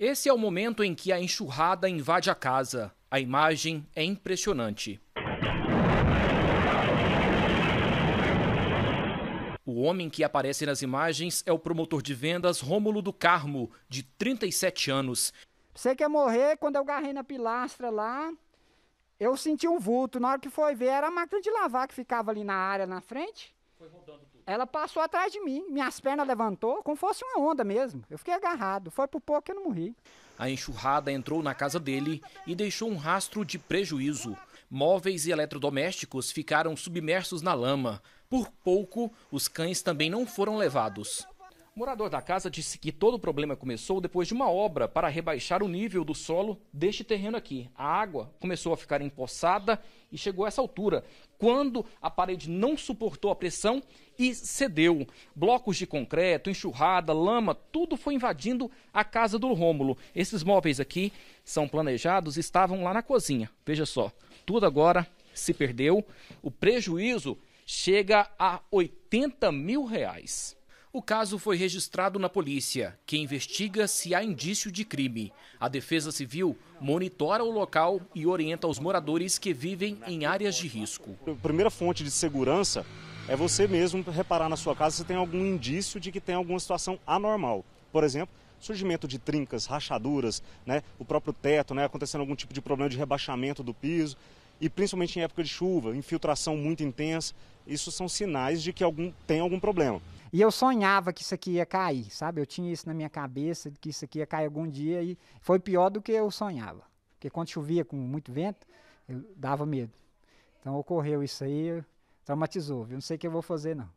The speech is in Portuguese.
Esse é o momento em que a enxurrada invade a casa. A imagem é impressionante. O homem que aparece nas imagens é o promotor de vendas Rômulo do Carmo, de 37 anos. Você quer morrer? Quando eu garrei na pilastra lá, eu senti um vulto. Na hora que foi ver, era a máquina de lavar que ficava ali na área na frente. Ela passou atrás de mim, minhas pernas levantou, como fosse uma onda mesmo. Eu fiquei agarrado, foi por pouco que eu não morri. A enxurrada entrou na casa dele e deixou um rastro de prejuízo. Móveis e eletrodomésticos ficaram submersos na lama. Por pouco, os cães também não foram levados morador da casa disse que todo o problema começou depois de uma obra para rebaixar o nível do solo deste terreno aqui. A água começou a ficar empoçada e chegou a essa altura, quando a parede não suportou a pressão e cedeu. Blocos de concreto, enxurrada, lama, tudo foi invadindo a casa do Rômulo. Esses móveis aqui são planejados, estavam lá na cozinha. Veja só, tudo agora se perdeu. O prejuízo chega a 80 mil reais. O caso foi registrado na polícia, que investiga se há indício de crime. A Defesa Civil monitora o local e orienta os moradores que vivem em áreas de risco. A primeira fonte de segurança é você mesmo reparar na sua casa se tem algum indício de que tem alguma situação anormal. Por exemplo, surgimento de trincas, rachaduras, né, o próprio teto, né, acontecendo algum tipo de problema de rebaixamento do piso e principalmente em época de chuva, infiltração muito intensa, isso são sinais de que algum, tem algum problema. E eu sonhava que isso aqui ia cair, sabe? Eu tinha isso na minha cabeça, que isso aqui ia cair algum dia, e foi pior do que eu sonhava. Porque quando chovia com muito vento, eu dava medo. Então ocorreu isso aí, traumatizou, viu? Não sei o que eu vou fazer, não.